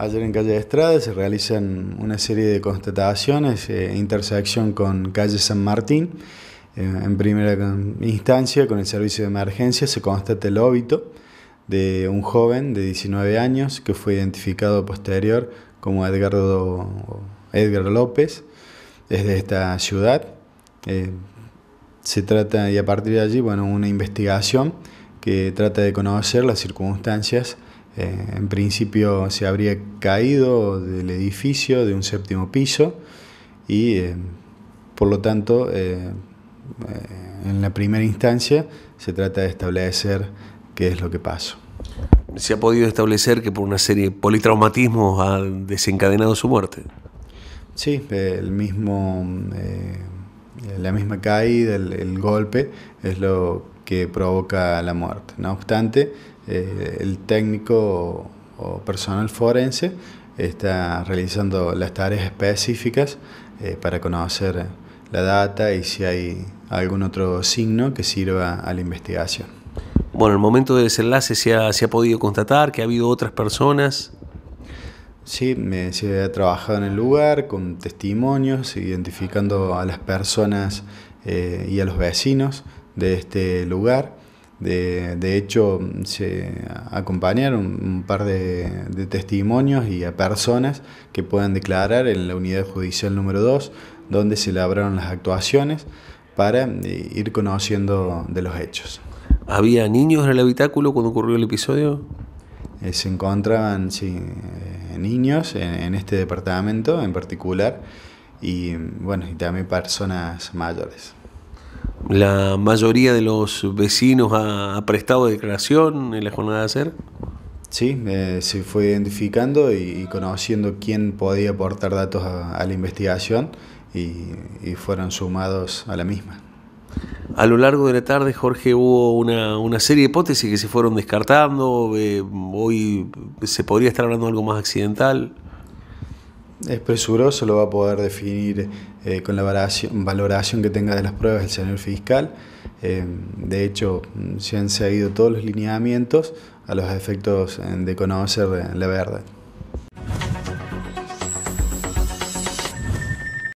Ayer en calle Estrada se realizan una serie de constataciones, en eh, intersección con calle San Martín. Eh, en primera instancia, con el servicio de emergencia, se constata el óbito de un joven de 19 años que fue identificado posterior como Edgardo, Edgar López, de esta ciudad. Eh, se trata, y a partir de allí, bueno, una investigación que trata de conocer las circunstancias eh, en principio se habría caído del edificio de un séptimo piso y eh, por lo tanto eh, en la primera instancia se trata de establecer qué es lo que pasó. Se ha podido establecer que por una serie de politraumatismos ha desencadenado su muerte. Sí, el mismo, la misma caída, el, el, golpe es lo que provoca la muerte. No obstante, eh, el técnico o personal forense está realizando las tareas específicas eh, para conocer la data y si hay algún otro signo que sirva a la investigación. Bueno, en el momento del desenlace se ha, se ha podido constatar que ha habido otras personas. Sí, me, se ha trabajado en el lugar con testimonios, identificando a las personas eh, y a los vecinos de este lugar. De, de hecho, se acompañaron un par de, de, testimonios y a personas que puedan declarar en la unidad judicial número 2, donde se labraron las actuaciones para eh, ir conociendo de los hechos. ¿Había niños en el habitáculo cuando ocurrió el episodio? Eh, se encontraban sí, eh, niños en, en, este departamento en particular y mm, bueno, y también personas mayores. ¿La mayoría de los vecinos ha, prestado declaración en la jornada de hacer? Sí, eh, se fue identificando y, conociendo quién podía aportar datos a, la investigación y, fueron sumados a la misma. A lo largo de la tarde, Jorge, hubo una, serie de hipótesis que se fueron descartando. Eh, hoy se podría estar hablando de algo más accidental. Es presuroso, lo va a poder definir eh, con la valoración, que tenga de las pruebas el señor fiscal. Eh, de hecho, mm, se han seguido todos los lineamientos a los efectos eh, de conocer la verdad.